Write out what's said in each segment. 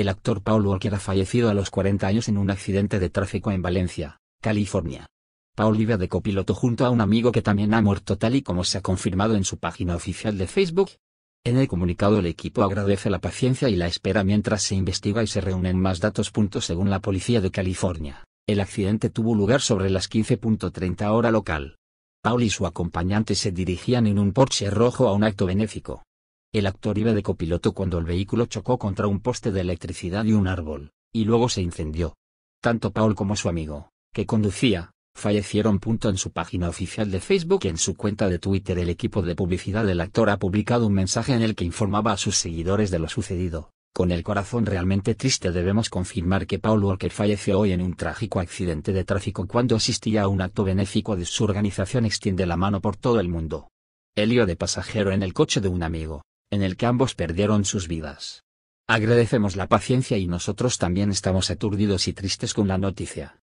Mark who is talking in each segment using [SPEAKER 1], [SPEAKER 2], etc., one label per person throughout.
[SPEAKER 1] El actor Paul Walker ha fallecido a los 40 años en un accidente de tráfico en Valencia, California. Paul vive de copiloto junto a un amigo que también ha muerto tal y como se ha confirmado en su página oficial de Facebook. En el comunicado el equipo agradece la paciencia y la espera mientras se investiga y se reúnen más datos. Según la policía de California, el accidente tuvo lugar sobre las 15.30 hora local. Paul y su acompañante se dirigían en un Porsche rojo a un acto benéfico. El actor iba de copiloto cuando el vehículo chocó contra un poste de electricidad y un árbol, y luego se incendió. Tanto Paul como su amigo, que conducía, fallecieron. Punto en su página oficial de Facebook y en su cuenta de Twitter el equipo de publicidad del actor ha publicado un mensaje en el que informaba a sus seguidores de lo sucedido. Con el corazón realmente triste debemos confirmar que Paul Walker falleció hoy en un trágico accidente de tráfico cuando asistía a un acto benéfico de su organización Extiende la mano por todo el mundo. Helio de pasajero en el coche de un amigo, en el que ambos perdieron sus vidas. Agradecemos la paciencia y nosotros también estamos aturdidos y tristes con la noticia.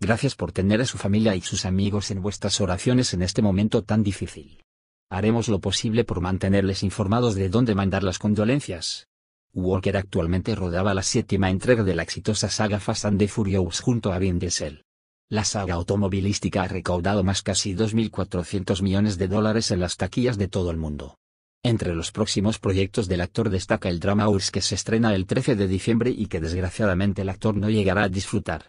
[SPEAKER 1] Gracias por tener a su familia y sus amigos en vuestras oraciones en este momento tan difícil. Haremos lo posible por mantenerles informados de dónde mandar las condolencias. Walker actualmente rodaba la séptima entrega de la exitosa saga Fast and the Furious junto a Vin Diesel. La saga automovilística ha recaudado más casi 2.400 millones de dólares en las taquillas de todo el mundo. Entre los próximos proyectos del actor destaca el drama Urs que se estrena el 13 de diciembre y que desgraciadamente el actor no llegará a disfrutar.